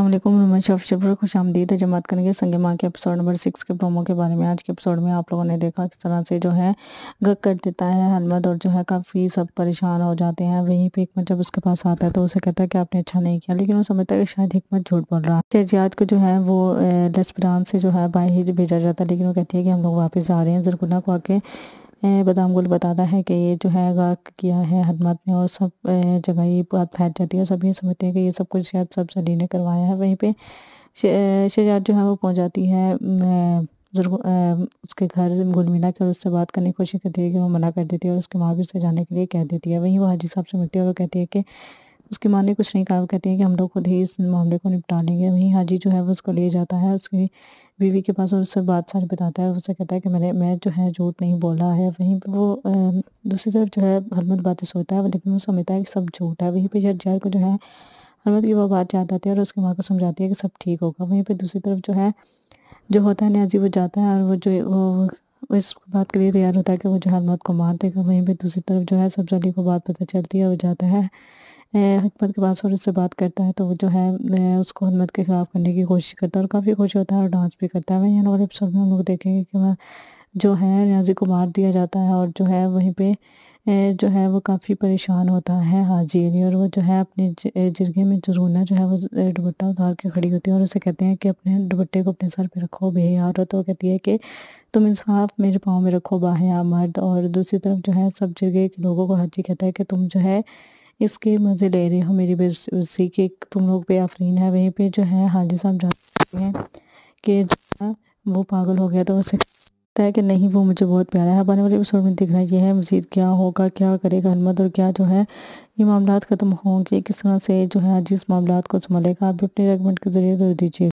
असलम शफ शबर खुश आमदीद है जमात करेंगे संगे माँ के एपिसोड नंबर सिक्स के प्रोमो के बारे में आज के एपिसोड में आप लोगों ने देखा किस तरह से जो है गक कर देता है हलमद और जो है काफ़ी सब परेशान हो जाते हैं वहीं पे हमत जब उसके पास आता है तो उसे कहता है कि आपने अच्छा नहीं किया लेकिन वो समझता है कि शायद हमत झूठ बोल रहा है शहजियात को जो है वो रेस्टोरान से जो है बाहर भेजा जाता है लेकिन वो कहती है कि हम लोग वापस आ रहे हैं जरकुना को आके बादाम गुल बताता है कि ये जो है गर्क किया है हदमत ने और सब जगह ये बात फैल जाती है सब समझते हैं कि ये सब कुछ शायद सब सली ने करवाया है वहीं पर शहजाद जो है वो पहुँच जाती है उसके घर घुल मिला के और उससे बात करने की कोशिश करती है कि वो मना कर देती है और उसकी माँ भी उससे जाने के लिए कह देती है वहीं वो हाजी साहब से मिलती है और वो कहती है कि उसकी माँ ने कुछ नहीं कहा वो कहती है कि हम लोग खुद ही इस मामले को निपटा लेंगे वहीं हाजी जो है वो उसको ले जाता है उसकी बीवी के पास और उससे बात सारी बताता है उससे कहता है कि मैंने मैं जो है झूठ नहीं बोला है वहीं पर वो दूसरी तरफ जो है हरमत बातें सोता है लेकिन वो समझता है कि सब झूठ है वहीं पर शहरजार को जो है हरमत की वो बात याद आती है और उसकी माँ को समझाती है कि सब ठीक होगा वहीं पर दूसरी तरफ जो है जो होता है न्याजी वो जाता है और वो जो वो इस बात के लिए तैयार होता है कि वो जो हरमत को मार देगा वहीं पर दूसरी तरफ जो है सब्जाली को बात पता चलती है वो जाता है हमत के पास और उससे बात करता है तो वो जो है उसको हमत के ख़िलाफ़ करने की कोशिश करता है और काफ़ी खुश होता है और डांस भी करता है वहीं वाले एपिसोड में हम लोग देखेंगे कि वह जो है रियाजी को मार दिया जाता है और जो है वहीं पे जो है वो काफ़ी परेशान होता है हाजी अली और वो जो है अपने जिरगे में जरूना जो है वो दुपट्टा उतार के खड़ी होती है और उसे कहते हैं कि अपने दुपट्टे को अपने सर पे रखो बेहार तो कहती है कि तुम इंसाफ मेरे पाँव में रखो बाहया मर्द और दूसरी तरफ जो है सब जगह के लोगों को हाजी कहता है कि तुम जो है इसके मज़े ले रही हूँ मेरी बस उसी के तुम लोग पे आफरीन है वहीं पे जो है हाजी साहब जानते हैं कि वो पागल हो गया तो उसे लगता है कि नहीं वो मुझे बहुत प्यारा है अब आने वाले एपिसोड में दिखना यह है मज़ीद क्या होगा क्या करेगा हनमत और क्या जो है ये मामला ख़त्म होंगे किस तरह से जो है आज इस मामला को संभालेगा आप भी अपने रेगमेंट के ज़रिए दे दीजिए